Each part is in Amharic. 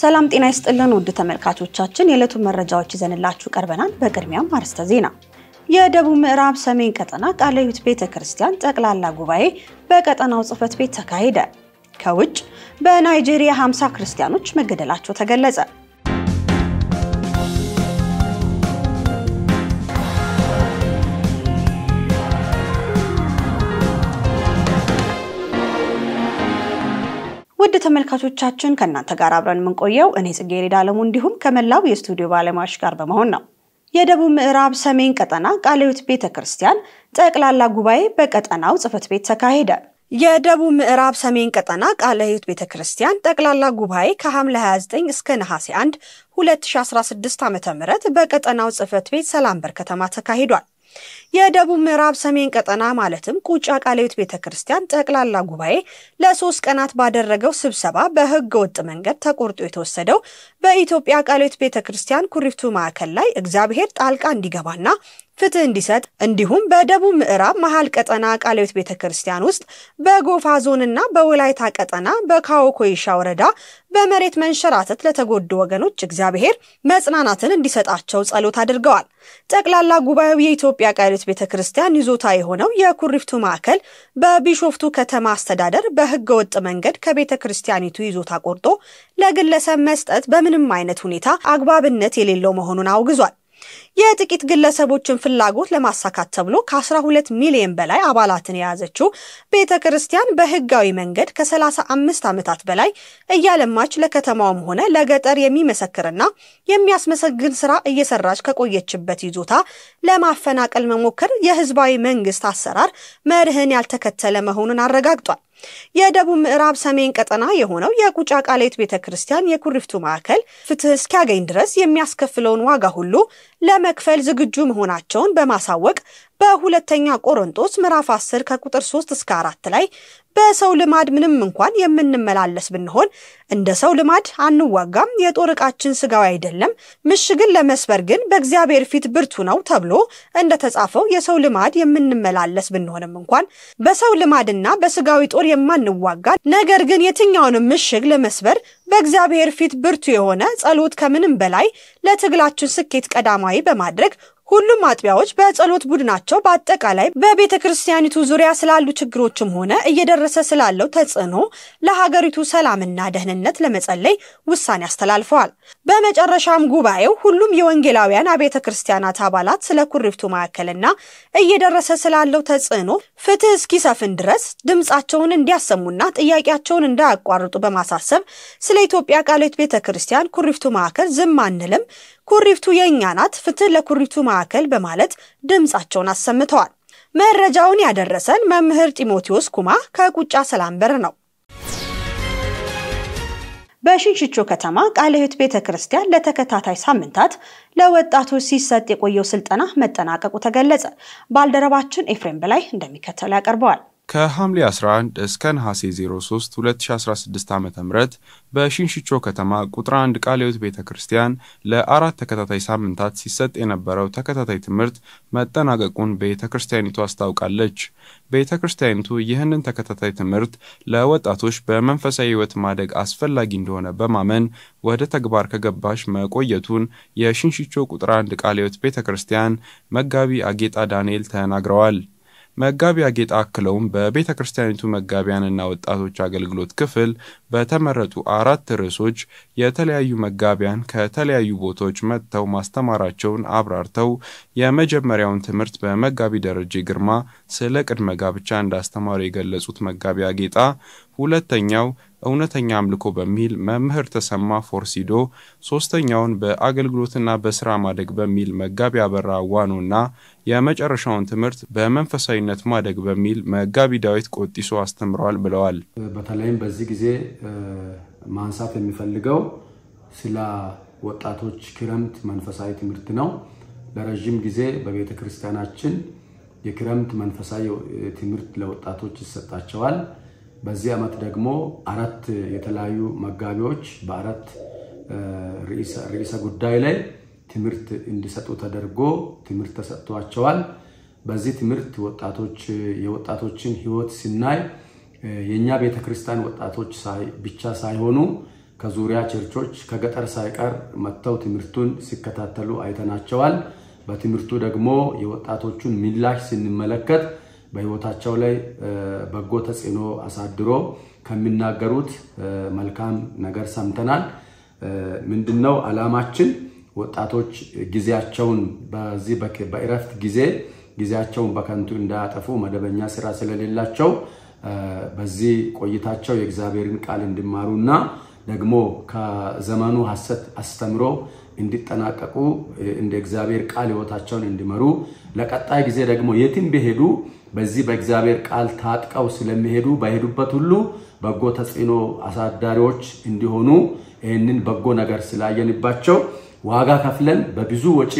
ሰላም ጤና ይስጥልን ውድ ተመልካቾቻችን፣ የዕለቱን መረጃዎች ይዘንላችሁ ቀርበናል። በቅድሚያም አርዕስተ ዜና። የደቡብ ምዕራብ ሰሜን ቀጠና ቃለ ሕይወት ቤተ ክርስቲያን ጠቅላላ ጉባኤ በቀጠናው ጽሕፈት ቤት ተካሄደ። ከውጭ በናይጄሪያ 50 ክርስቲያኖች መገደላቸው ተገለጸ። ውድ ተመልካቾቻችን ከእናንተ ጋር አብረን የምንቆየው እኔ ጽጌሬዳ አለሙ እንዲሁም ከመላው የስቱዲዮ ባለሙያዎች ጋር በመሆን ነው። የደቡብ ምዕራብ ሰሜን ቀጠና ቃለ ሕይወት ቤተ ክርስቲያን ጠቅላላ ጉባኤ በቀጠናው ጽሕፈት ቤት ተካሄደ። የደቡብ ምዕራብ ሰሜን ቀጠና ቃለ ሕይወት ቤተ ክርስቲያን ጠቅላላ ጉባኤ ከሐምሌ 29 እስከ ነሐሴ 1 2016 ም በቀጠናው ጽሕፈት ቤት ሰላምበር ከተማ ተካሂዷል። የደቡብ ምዕራብ ሰሜን ቀጠና ማለትም ቁጫ ቃሌዎት ቤተ ክርስቲያን ጠቅላላ ጉባኤ ለሶስት ቀናት ባደረገው ስብሰባ በህገ ወጥ መንገድ ተቆርጦ የተወሰደው በኢትዮጵያ ቃሌዎት ቤተ ክርስቲያን ኩሪፍቱ ማዕከል ላይ እግዚአብሔር ጣልቃ እንዲገባና ፍትህ እንዲሰጥ እንዲሁም በደቡብ ምዕራብ መሀል ቀጠና ቃልዮት ቤተ ክርስቲያን ውስጥ በጎፋ ዞንና በወላይታ ቀጠና በካዎ ኮይሻ ወረዳ በመሬት መንሸራተት ለተጎዱ ወገኖች እግዚአብሔር መጽናናትን እንዲሰጣቸው ጸሎት አድርገዋል። ጠቅላላ ጉባኤው የኢትዮጵያ ቃልዮት ቤተ ክርስቲያን ይዞታ የሆነው የኩሪፍቱ ማዕከል በቢሾፍቱ ከተማ አስተዳደር በህገ ወጥ መንገድ ከቤተ ክርስቲያኒቱ ይዞታ ቆርጦ ለግለሰብ መስጠት በምንም አይነት ሁኔታ አግባብነት የሌለው መሆኑን አውግዟል። የጥቂት ግለሰቦችን ፍላጎት ለማሳካት ተብሎ ከ12 ሚሊዮን በላይ አባላትን የያዘችው ቤተ ክርስቲያን በህጋዊ መንገድ ከ35 ዓመታት በላይ እያለማች ለከተማውም ሆነ ለገጠር የሚመሰክርና የሚያስመሰግን ስራ እየሰራች ከቆየችበት ይዞታ ለማፈናቀል መሞከር የህዝባዊ መንግስት አሰራር መርህን ያልተከተለ መሆኑን አረጋግጧል። የደቡብ ምዕራብ ሰሜን ቀጠና የሆነው የቁጫ ቃሌት ቤተ ክርስቲያን የኩሪፍቱ ማዕከል ፍትህ እስኪያገኝ ድረስ የሚያስከፍለውን ዋጋ ሁሉ ለመክፈል ዝግጁ መሆናቸውን በማሳወቅ በሁለተኛ ቆሮንቶስ ምዕራፍ 10 ከቁጥር 3 እስከ 4 ላይ በሰው ልማድ ምንም እንኳን የምንመላለስ ብንሆን እንደ ሰው ልማድ አንዋጋም፣ የጦር ዕቃችን ስጋው አይደለም፣ ምሽግን ለመስበር ግን በእግዚአብሔር ፊት ብርቱ ነው ተብሎ እንደተጻፈው የሰው ልማድ የምንመላለስ ብንሆንም እንኳን በሰው ልማድና በስጋዊ ጦር የማንዋጋ ነገር ግን የትኛውንም ምሽግ ለመስበር በእግዚአብሔር ፊት ብርቱ የሆነ ጸሎት ከምንም በላይ ለትግላችን ስኬት ቀዳማዊ በማድረግ ሁሉም አጥቢያዎች በጸሎት ቡድናቸው በአጠቃላይ በቤተ ክርስቲያኒቱ ዙሪያ ስላሉ ችግሮችም ሆነ እየደረሰ ስላለው ተጽዕኖ ለሀገሪቱ ሰላምና ደህንነት ለመጸለይ ውሳኔ አስተላልፈዋል። በመጨረሻም ጉባኤው ሁሉም የወንጌላውያን አቤተ ክርስቲያናት አባላት ስለ ኩሪፍቱ ማዕከልና እየደረሰ ስላለው ተጽዕኖ ፍትህ እስኪሰፍን ድረስ ድምፃቸውን እንዲያሰሙና ጥያቄያቸውን እንዳያቋርጡ በማሳሰብ ስለ ኢትዮጵያ ቃለ ሕይወት ቤተ ክርስቲያን ኩሪፍቱ ማዕከል ዝም አንልም ኩሪፍቱ የእኛ ናት፣ ፍትህ ለኩሪፍቱ ማዕከል በማለት ድምፃቸውን አሰምተዋል። መረጃውን ያደረሰን መምህር ጢሞቴዎስ ኩማ ከቁጫ ሰላምበር ነው። በሽንሽቾ ከተማ ቃለ ሕይወት ቤተ ክርስቲያን ለተከታታይ ሳምንታት ለወጣቶች ሲሰጥ የቆየው ስልጠና መጠናቀቁ ተገለጸ። ባልደረባችን ኤፍሬም በላይ እንደሚከተለው ያቀርበዋል። ከሐምሌ 11 እስከ ነሐሴ 03 2016 ዓ ም በሽንሽቾ ከተማ ቁጥር 1 ቃለ ሕይወት ቤተ ክርስቲያን ለአራት ተከታታይ ሳምንታት ሲሰጥ የነበረው ተከታታይ ትምህርት መጠናቀቁን ቤተ ክርስቲያኒቱ አስታውቃለች። ቤተ ክርስቲያኒቱ ይህንን ተከታታይ ትምህርት ለወጣቶች በመንፈሳዊ ሕይወት ማደግ አስፈላጊ እንደሆነ በማመን ወደ ተግባር ከገባች መቆየቱን የሽንሽቾ ቁጥር 1 ቃለ ሕይወት ቤተ ክርስቲያን መጋቢ አጌጣ ዳንኤል ተናግረዋል። መጋቢ አጌጥ አክለውም በቤተ ክርስቲያኒቱ መጋቢያንና ወጣቶች አገልግሎት ክፍል በተመረጡ አራት ርዕሶች የተለያዩ መጋቢያን ከተለያዩ ቦታዎች መጥተው ማስተማራቸውን አብራርተው የመጀመሪያውን ትምህርት በመጋቢ ደረጀ ግርማ ስለ ቅድመ ጋብቻ እንዳስተማሩ የገለጹት መጋቢ አጌጣ ሁለተኛው እውነተኛ አምልኮ በሚል መምህር ተሰማ ፎርሲዶ፣ ሶስተኛውን በአገልግሎትና በስራ ማደግ በሚል መጋቢ አበራ ዋኖና የመጨረሻውን ትምህርት በመንፈሳዊነት ማደግ በሚል መጋቢ ዳዊት ቆጢሶ አስተምረዋል ብለዋል። በተለይም በዚህ ጊዜ ማንሳት የሚፈልገው ስለ ወጣቶች ክረምት መንፈሳዊ ትምህርት ነው። ለረዥም ጊዜ በቤተ ክርስቲያናችን የክረምት መንፈሳዊ ትምህርት ለወጣቶች ይሰጣቸዋል። በዚህ ዓመት ደግሞ አራት የተለያዩ መጋቢዎች በአራት ርዕሰ ጉዳይ ላይ ትምህርት እንዲሰጡ ተደርጎ ትምህርት ተሰጥቷቸዋል። በዚህ ትምህርት ወጣቶች የወጣቶችን ህይወት ስናይ የእኛ ቤተ ክርስቲያን ወጣቶች ብቻ ሳይሆኑ ከዙሪያ ቸርቾች ከገጠር ሳይቀር መጥተው ትምህርቱን ሲከታተሉ አይተናቸዋል። በትምህርቱ ደግሞ የወጣቶቹን ምላሽ ስንመለከት በህይወታቸው ላይ በጎ ተጽዕኖ አሳድሮ ከሚናገሩት መልካም ነገር ሰምተናል። ምንድነው አላማችን? ወጣቶች ጊዜያቸውን በዚህ በእረፍት ጊዜ ጊዜያቸውን በከንቱ እንዳያጠፉ መደበኛ ስራ ስለሌላቸው በዚህ ቆይታቸው የእግዚአብሔርን ቃል እና ደግሞ ከዘመኑ ሐሰት አስተምሮ እንዲጠናቀቁ እንደ እግዚአብሔር ቃል ህይወታቸውን እንዲመሩ ለቀጣይ ጊዜ ደግሞ የትም ቢሄዱ በዚህ በእግዚአብሔር ቃል ታጥቀው ስለሚሄዱ በሄዱበት ሁሉ በጎ ተጽዕኖ አሳዳሪዎች እንዲሆኑ ይህንን በጎ ነገር ስላየንባቸው ዋጋ ከፍለን በብዙ ወጪ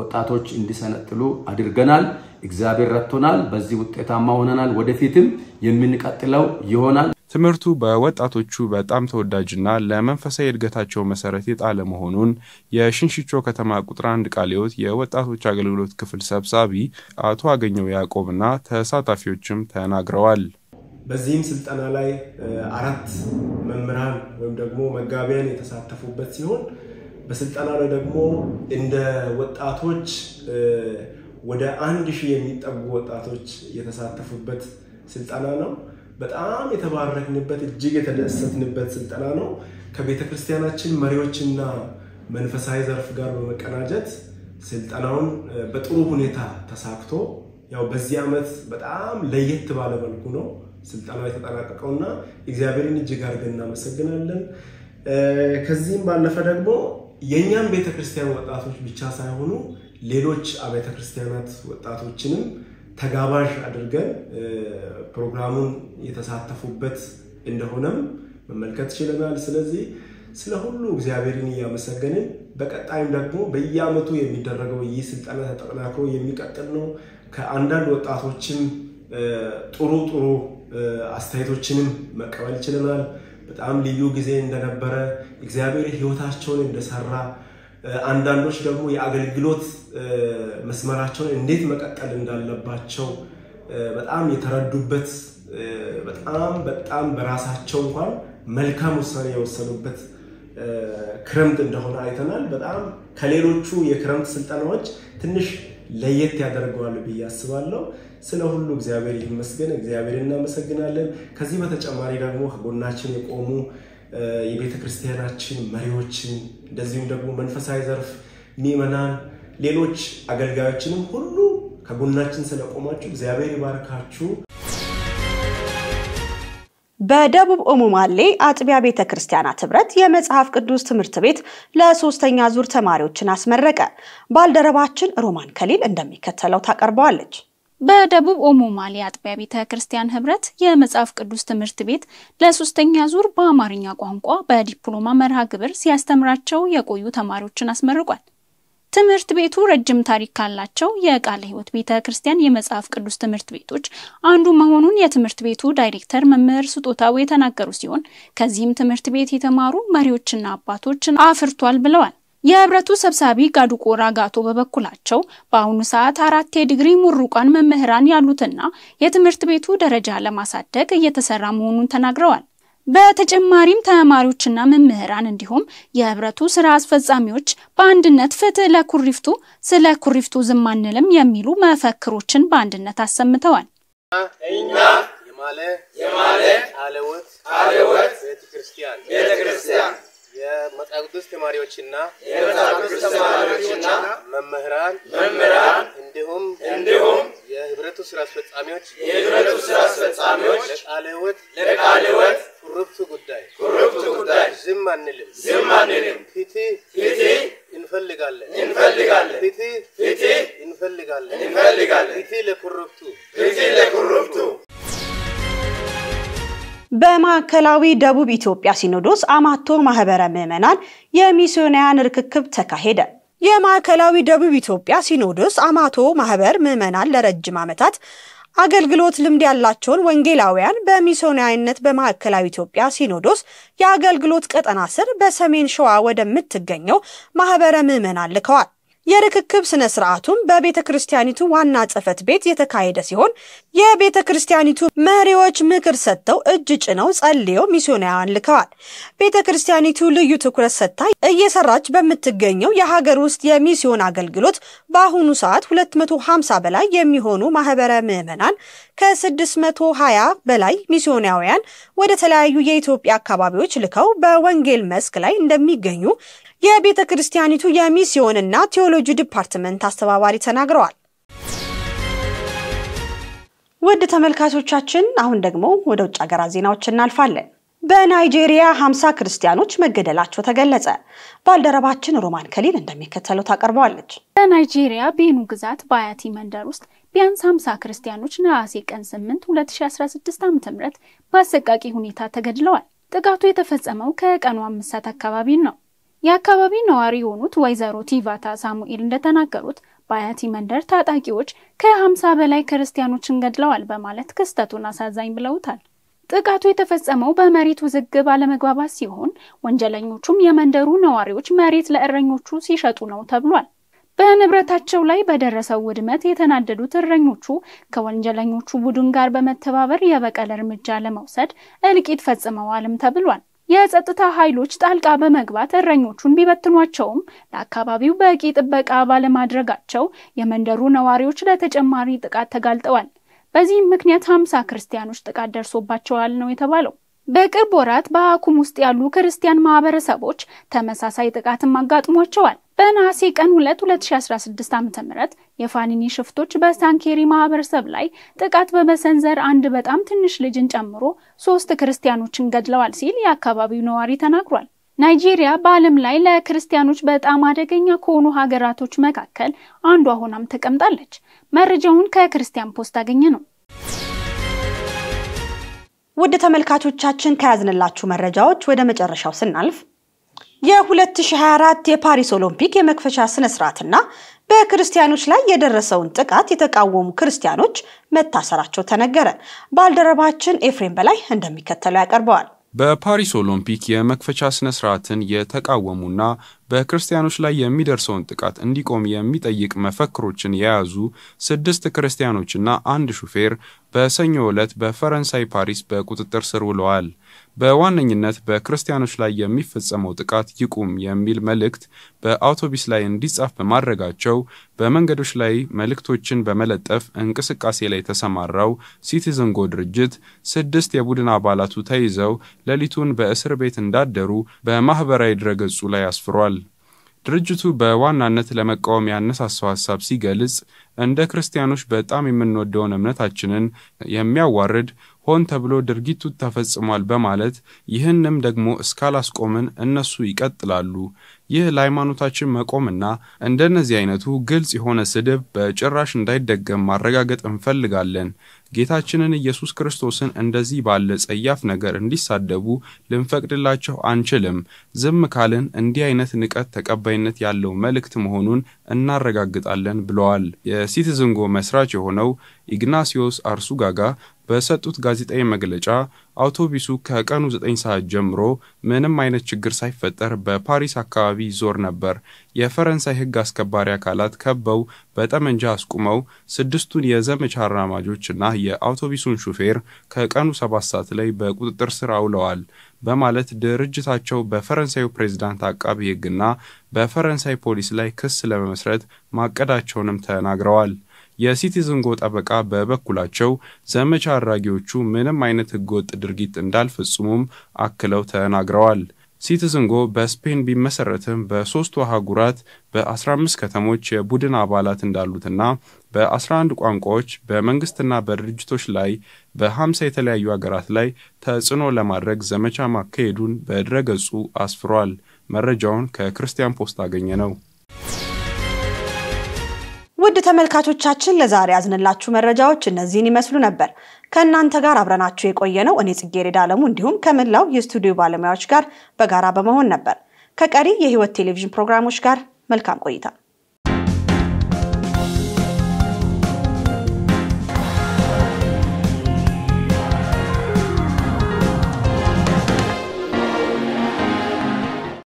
ወጣቶች እንዲሰነጥሉ አድርገናል። እግዚአብሔር ረድቶናል። በዚህ ውጤታማ ሆነናል። ወደፊትም የምንቀጥለው ይሆናል። ትምህርቱ በወጣቶቹ በጣም ተወዳጅና ለመንፈሳዊ እድገታቸው መሰረት የጣለ መሆኑን የሽንሽቾ ከተማ ቁጥር አንድ ቃሊዮት የወጣቶች አገልግሎት ክፍል ሰብሳቢ አቶ አገኘው ያዕቆብና ተሳታፊዎችም ተናግረዋል። በዚህም ስልጠና ላይ አራት መምህራን ወይም ደግሞ መጋቢያን የተሳተፉበት ሲሆን በስልጠና ላይ ደግሞ እንደ ወጣቶች ወደ አንድ ሺህ የሚጠጉ ወጣቶች የተሳተፉበት ስልጠና ነው። በጣም የተባረክንበት እጅግ የተደሰትንበት ስልጠና ነው። ከቤተ ክርስቲያናችን መሪዎችና መንፈሳዊ ዘርፍ ጋር በመቀናጀት ስልጠናውን በጥሩ ሁኔታ ተሳክቶ ያው በዚህ ዓመት በጣም ለየት ባለ መልኩ ነው ስልጠናው የተጠናቀቀውና እግዚአብሔርን እጅግ አድርገን እናመሰግናለን። ከዚህም ባለፈ ደግሞ የእኛም ቤተክርስቲያን ወጣቶች ብቻ ሳይሆኑ ሌሎች አብያተ ክርስቲያናት ወጣቶችንም ተጋባዥ አድርገን ፕሮግራሙን የተሳተፉበት እንደሆነም መመልከት ችለናል። ስለዚህ ስለ ሁሉ እግዚአብሔርን እያመሰገንን በቀጣይም ደግሞ በየዓመቱ የሚደረገው ይህ ስልጠና ተጠናክሮ የሚቀጥል ነው። ከአንዳንድ ወጣቶችም ጥሩ ጥሩ አስተያየቶችንም መቀበል ችለናል። በጣም ልዩ ጊዜ እንደነበረ እግዚአብሔር ሕይወታቸውን እንደሰራ አንዳንዶች ደግሞ የአገልግሎት መስመራቸውን እንዴት መቀጠል እንዳለባቸው በጣም የተረዱበት በጣም በጣም በራሳቸው እንኳን መልካም ውሳኔ የወሰኑበት ክረምት እንደሆነ አይተናል። በጣም ከሌሎቹ የክረምት ስልጠናዎች ትንሽ ለየት ያደርገዋል ብዬ አስባለሁ። ስለ ሁሉ እግዚአብሔር ይመስገን፣ እግዚአብሔር እናመሰግናለን። ከዚህ በተጨማሪ ደግሞ ከጎናችን የቆሙ የቤተ ክርስቲያናችን መሪዎችን እንደዚሁም ደግሞ መንፈሳዊ ዘርፍ ሚመናን ሌሎች አገልጋዮችንም ሁሉ ከጎናችን ስለቆማችሁ እግዚአብሔር ይባርካችሁ። በደቡብ ኦሞማሌ አጥቢያ ቤተ ክርስቲያናት ህብረት የመጽሐፍ ቅዱስ ትምህርት ቤት ለሶስተኛ ዙር ተማሪዎችን አስመረቀ። ባልደረባችን ሮማን ከሊል እንደሚከተለው ታቀርበዋለች። በደቡብ ኦሞ ማሊያ አጥቢያ ቤተ ክርስቲያን ህብረት የመጽሐፍ ቅዱስ ትምህርት ቤት ለሶስተኛ ዙር በአማርኛ ቋንቋ በዲፕሎማ መርሃ ግብር ሲያስተምራቸው የቆዩ ተማሪዎችን አስመርቋል። ትምህርት ቤቱ ረጅም ታሪክ ካላቸው የቃለ ሕይወት ቤተ ክርስቲያን የመጽሐፍ ቅዱስ ትምህርት ቤቶች አንዱ መሆኑን የትምህርት ቤቱ ዳይሬክተር መምህር ስጦታው የተናገሩ ሲሆን ከዚህም ትምህርት ቤት የተማሩ መሪዎችና አባቶችን አፍርቷል ብለዋል። የህብረቱ ሰብሳቢ ጋዱቆራ ጋቶ በበኩላቸው በአሁኑ ሰዓት አራት የዲግሪ ምሩቃን መምህራን ያሉትና የትምህርት ቤቱ ደረጃ ለማሳደግ እየተሰራ መሆኑን ተናግረዋል። በተጨማሪም ተማሪዎችና መምህራን እንዲሁም የህብረቱ ስራ አስፈጻሚዎች በአንድነት ፍትህ ለኩሪፍቱ ስለ ኩሪፍቱ ዝም አንልም የሚሉ መፈክሮችን በአንድነት አሰምተዋል። እኛ የማለ የማለ አለወት አለወት ቤተክርስቲያን ቤተክርስቲያን የመጽሐፍ ቅዱስ ተማሪዎችና የመጽሐፍ ቅዱስ ተማሪዎችና መምህራን መምህራን እንዲሁም እንዲሁም የህብረቱ ስራ አስፈጻሚዎች የህብረቱ ስራ አስፈጻሚዎች ለቃለ ሕይወት ለቃለ ሕይወት ኩርብቱ ጉዳይ ኩርብቱ ጉዳይ ዝም አንልም ዝም አንልም ፍትህ ፍትህ እንፈልጋለን እንፈልጋለን ፍትህ ፍትህ እንፈልጋለን እንፈልጋለን ፍትህ ለኩርብቱ ፍትህ ለኩርብቱ በማዕከላዊ ደቡብ ኢትዮጵያ ሲኖዶስ አማቶ ማህበረ ምዕመናን የሚስዮናውያን ርክክብ ተካሄደ። የማዕከላዊ ደቡብ ኢትዮጵያ ሲኖዶስ አማቶ ማህበር ምዕመናን ለረጅም ዓመታት አገልግሎት ልምድ ያላቸውን ወንጌላውያን በሚስዮናዊነት በማዕከላዊ ኢትዮጵያ ሲኖዶስ የአገልግሎት ቀጠና ስር በሰሜን ሸዋ ወደምትገኘው ማህበረ ምዕመናን ልከዋል። የርክክብ ስነ ስርዓቱም በቤተ ክርስቲያኒቱ ዋና ጽህፈት ቤት የተካሄደ ሲሆን የቤተ ክርስቲያኒቱ መሪዎች ምክር ሰጥተው እጅ ጭነው ጸልየው ሚስዮናውያን ልከዋል። ቤተ ክርስቲያኒቱ ልዩ ትኩረት ሰጥታ እየሰራች በምትገኘው የሀገር ውስጥ የሚስዮን አገልግሎት በአሁኑ ሰዓት 250 በላይ የሚሆኑ ማህበረ ምዕመናን ከ620 በላይ ሚስዮናውያን ወደ ተለያዩ የኢትዮጵያ አካባቢዎች ልከው በወንጌል መስክ ላይ እንደሚገኙ የቤተ ክርስቲያኒቱ የሚስዮንና ቴዎ የቴክኖሎጂ ዲፓርትመንት አስተባባሪ ተናግረዋል። ውድ ተመልካቾቻችን አሁን ደግሞ ወደ ውጭ ሀገራት ዜናዎች እናልፋለን። በናይጄሪያ 50 ክርስቲያኖች መገደላቸው ተገለጸ። ባልደረባችን ሮማን ከሊል እንደሚከተለው ታቀርበዋለች። በናይጄሪያ ቤኑ ግዛት በአያቲ መንደር ውስጥ ቢያንስ 50 ክርስቲያኖች ነሐሴ ቀን 8 2016 ዓ.ም በአሰቃቂ ሁኔታ ተገድለዋል። ጥቃቱ የተፈጸመው ከቀኑ አምስት ሰዓት አካባቢ ነው። የአካባቢ ነዋሪ የሆኑት ወይዘሮ ቲቫታ ሳሙኤል እንደተናገሩት በአያቲ መንደር ታጣቂዎች ከ50 በላይ ክርስቲያኖችን ገድለዋል በማለት ክስተቱን አሳዛኝ ብለውታል። ጥቃቱ የተፈጸመው በመሬት ውዝግብ አለመግባባት ሲሆን ወንጀለኞቹም የመንደሩ ነዋሪዎች መሬት ለእረኞቹ ሲሸጡ ነው ተብሏል። በንብረታቸው ላይ በደረሰው ውድመት የተናደዱት እረኞቹ ከወንጀለኞቹ ቡድን ጋር በመተባበር የበቀል እርምጃ ለመውሰድ እልቂት ፈጽመዋልም ተብሏል። የጸጥታ ኃይሎች ጣልቃ በመግባት እረኞቹን ቢበትኗቸውም ለአካባቢው በቂ ጥበቃ ባለማድረጋቸው የመንደሩ ነዋሪዎች ለተጨማሪ ጥቃት ተጋልጠዋል። በዚህም ምክንያት ሀምሳ ክርስቲያኖች ጥቃት ደርሶባቸዋል ነው የተባለው። በቅርብ ወራት በአኩም ውስጥ ያሉ ክርስቲያን ማህበረሰቦች ተመሳሳይ ጥቃትም አጋጥሟቸዋል። በነሐሴ ቀን 2 2016 ዓ.ም የፋኒኒ ሽፍቶች በሳንኬሪ ማህበረሰብ ላይ ጥቃት በመሰንዘር አንድ በጣም ትንሽ ልጅን ጨምሮ ሶስት ክርስቲያኖችን ገድለዋል ሲል የአካባቢው ነዋሪ ተናግሯል። ናይጄሪያ በዓለም ላይ ለክርስቲያኖች በጣም አደገኛ ከሆኑ ሀገራቶች መካከል አንዷ ሆናም ተቀምጣለች። መረጃውን ከክርስቲያን ፖስት አገኘ ነው። ውድ ተመልካቾቻችን ከያዝንላችሁ መረጃዎች ወደ መጨረሻው ስናልፍ የ2024 የፓሪስ ኦሎምፒክ የመክፈቻ ስነስርዓትና በክርስቲያኖች ላይ የደረሰውን ጥቃት የተቃወሙ ክርስቲያኖች መታሰራቸው ተነገረ። ባልደረባችን ኤፍሬም በላይ እንደሚከተለው ያቀርበዋል። በፓሪስ ኦሎምፒክ የመክፈቻ ስነ ስርዓትን የተቃወሙና በክርስቲያኖች ላይ የሚደርሰውን ጥቃት እንዲቆም የሚጠይቅ መፈክሮችን የያዙ ስድስት ክርስቲያኖችና አንድ ሹፌር በሰኞ ዕለት በፈረንሳይ ፓሪስ በቁጥጥር ስር ውለዋል። በዋነኝነት በክርስቲያኖች ላይ የሚፈጸመው ጥቃት ይቁም የሚል መልእክት በአውቶቡስ ላይ እንዲጻፍ በማድረጋቸው በመንገዶች ላይ መልእክቶችን በመለጠፍ እንቅስቃሴ ላይ የተሰማራው ሲቲዝን ጎ ድርጅት ስድስት የቡድን አባላቱ ተይዘው ሌሊቱን በእስር ቤት እንዳደሩ በማኅበራዊ ድረገጹ ላይ አስፍሯል። ድርጅቱ በዋናነት ለመቃወም ያነሳሳው ሀሳብ ሲገልጽ እንደ ክርስቲያኖች በጣም የምንወደውን እምነታችንን የሚያዋርድ ሆን ተብሎ ድርጊቱ ተፈጽሟል በማለት ይህንም ደግሞ እስካላስቆምን እነሱ ይቀጥላሉ ይህ ለሃይማኖታችን መቆምና እንደነዚህ አይነቱ ግልጽ የሆነ ስድብ በጭራሽ እንዳይደገም ማረጋገጥ እንፈልጋለን። ጌታችንን ኢየሱስ ክርስቶስን እንደዚህ ባለ ጸያፍ ነገር እንዲሳደቡ ልንፈቅድላቸው አንችልም። ዝም ካልን እንዲህ አይነት ንቀት ተቀባይነት ያለው መልእክት መሆኑን እናረጋግጣለን ብለዋል። የሲቲዝንጎ መስራች የሆነው ኢግናሲዮስ አርሱጋጋ በሰጡት ጋዜጣዊ መግለጫ አውቶቡሱ ከቀኑ 9 ሰዓት ጀምሮ ምንም አይነት ችግር ሳይፈጠር በፓሪስ አካባቢ ይዞር ነበር። የፈረንሳይ ሕግ አስከባሪ አካላት ከበው በጠመንጃ አስቁመው ስድስቱን የዘመቻ አራማጆችና የአውቶቡሱን ሹፌር ከቀኑ 7 ሰዓት ላይ በቁጥጥር ስር አውለዋል በማለት ድርጅታቸው በፈረንሳዩ ፕሬዝዳንት አቃቢ ሕግና በፈረንሳይ ፖሊስ ላይ ክስ ለመመስረት ማቀዳቸውንም ተናግረዋል። የሲቲዝን ጎጥ ጠበቃ በበኩላቸው ዘመቻ አድራጊዎቹ ምንም አይነት ህገወጥ ድርጊት እንዳልፈጽሙም አክለው ተናግረዋል። ሲቲዝንጎ በስፔን ቢመሰረትም በሶስቱ አህጉራት በ15 ከተሞች የቡድን አባላት እንዳሉትና በ11 ቋንቋዎች በመንግስትና በድርጅቶች ላይ በ50 የተለያዩ ሀገራት ላይ ተጽዕኖ ለማድረግ ዘመቻ ማካሄዱን በድረገጹ አስፍሯል። መረጃውን ከክርስቲያን ፖስት አገኘ ነው። ውድ ተመልካቾቻችን ለዛሬ ያዝንላችሁ መረጃዎች እነዚህን ይመስሉ ነበር። ከእናንተ ጋር አብረናችሁ የቆየ ነው እኔ ጽጌረዳ አለሙ እንዲሁም ከመላው የስቱዲዮ ባለሙያዎች ጋር በጋራ በመሆን ነበር። ከቀሪ የህይወት ቴሌቪዥን ፕሮግራሞች ጋር መልካም ቆይታ